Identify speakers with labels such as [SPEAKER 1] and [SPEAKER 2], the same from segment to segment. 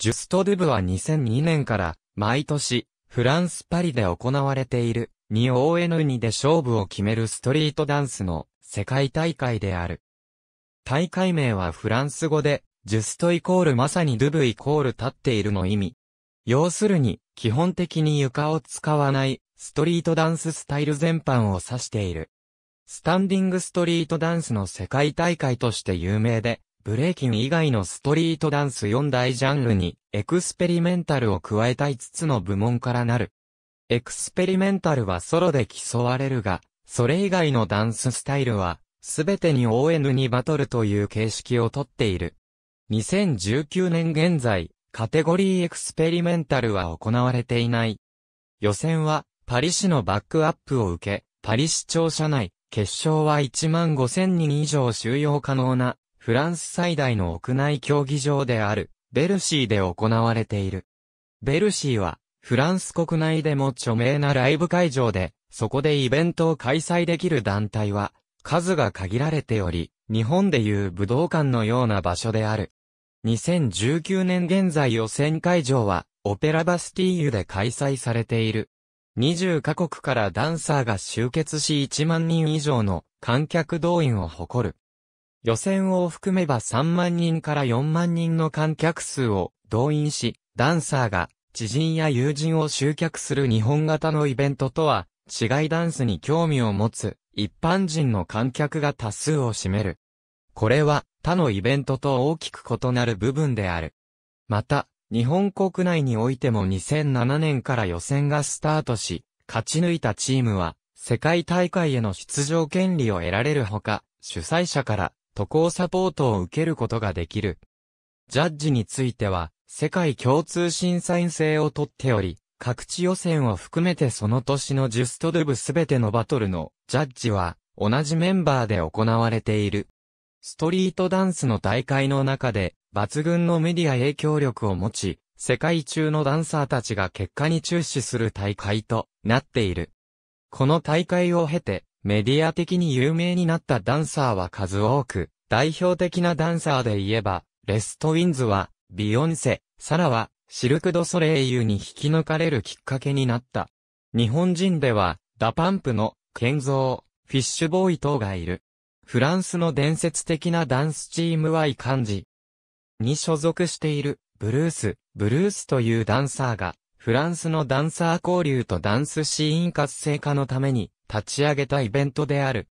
[SPEAKER 1] ジュスト・ドゥブは2002年から毎年フランス・パリで行われている 2ON2 で勝負を決めるストリートダンスの世界大会である。大会名はフランス語でジュストイコールまさにドゥブイコール立っているの意味。要するに基本的に床を使わないストリートダンススタイル全般を指している。スタンディングストリートダンスの世界大会として有名で、ブレイキン以外のストリートダンス4大ジャンルに、エクスペリメンタルを加えた5つの部門からなる。エクスペリメンタルはソロで競われるが、それ以外のダンススタイルは、すべてに o n にバトルという形式をとっている。2019年現在、カテゴリーエクスペリメンタルは行われていない。予選は、パリ市のバックアップを受け、パリ市庁舎内、決勝は1万5000人以上収容可能なフランス最大の屋内競技場である、ベルシーで行われている。ベルシーは、フランス国内でも著名なライブ会場で、そこでイベントを開催できる団体は、数が限られており、日本でいう武道館のような場所である。2019年現在予選会場は、オペラバスティーユで開催されている。20カ国からダンサーが集結し1万人以上の観客動員を誇る。予選を含めば3万人から4万人の観客数を動員し、ダンサーが知人や友人を集客する日本型のイベントとは、違いダンスに興味を持つ一般人の観客が多数を占める。これは他のイベントと大きく異なる部分である。また、日本国内においても2007年から予選がスタートし、勝ち抜いたチームは世界大会への出場権利を得られるほか、主催者から渡航サポートを受けることができる。ジャッジについては、世界共通審査員制をとっており、各地予選を含めてその年のジュストドゥブすべてのバトルのジャッジは同じメンバーで行われている。ストリートダンスの大会の中で抜群のメディア影響力を持ち、世界中のダンサーたちが結果に注視する大会となっている。この大会を経てメディア的に有名になったダンサーは数多く、代表的なダンサーで言えば、レストウィンズは、ビヨンセ、サラは、シルク・ド・ソレイユに引き抜かれるきっかけになった。日本人では、ダパンプの、ケンゾー、フィッシュボーイ等がいる。フランスの伝説的なダンスチームは Y 漢じ。に所属している、ブルース、ブルースというダンサーが、フランスのダンサー交流とダンスシーン活性化のために、立ち上げたイベントである。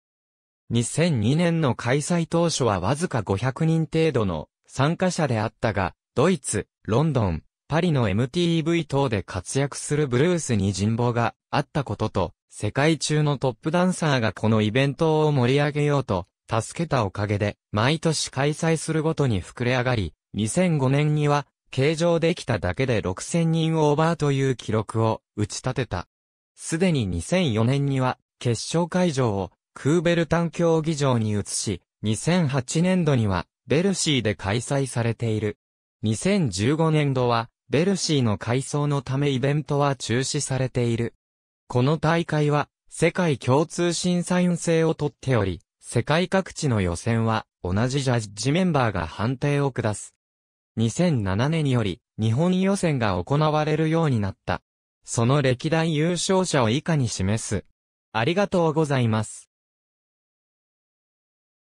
[SPEAKER 1] 2002年の開催当初はわずか500人程度の参加者であったが、ドイツ、ロンドン、パリの MTV 等で活躍するブルースに人望があったことと、世界中のトップダンサーがこのイベントを盛り上げようと、助けたおかげで、毎年開催するごとに膨れ上がり、2005年には、形状できただけで6000人オーバーという記録を打ち立てた。すでに2004年には、決勝会場をクーベルタン競技場に移し、2008年度にはベルシーで開催されている。2015年度はベルシーの改装のためイベントは中止されている。この大会は世界共通審査員制をとっており、世界各地の予選は同じジャッジメンバーが判定を下す。2007年により日本予選が行われるようになった。その歴代優勝者を以下に示す。ありがとうございます。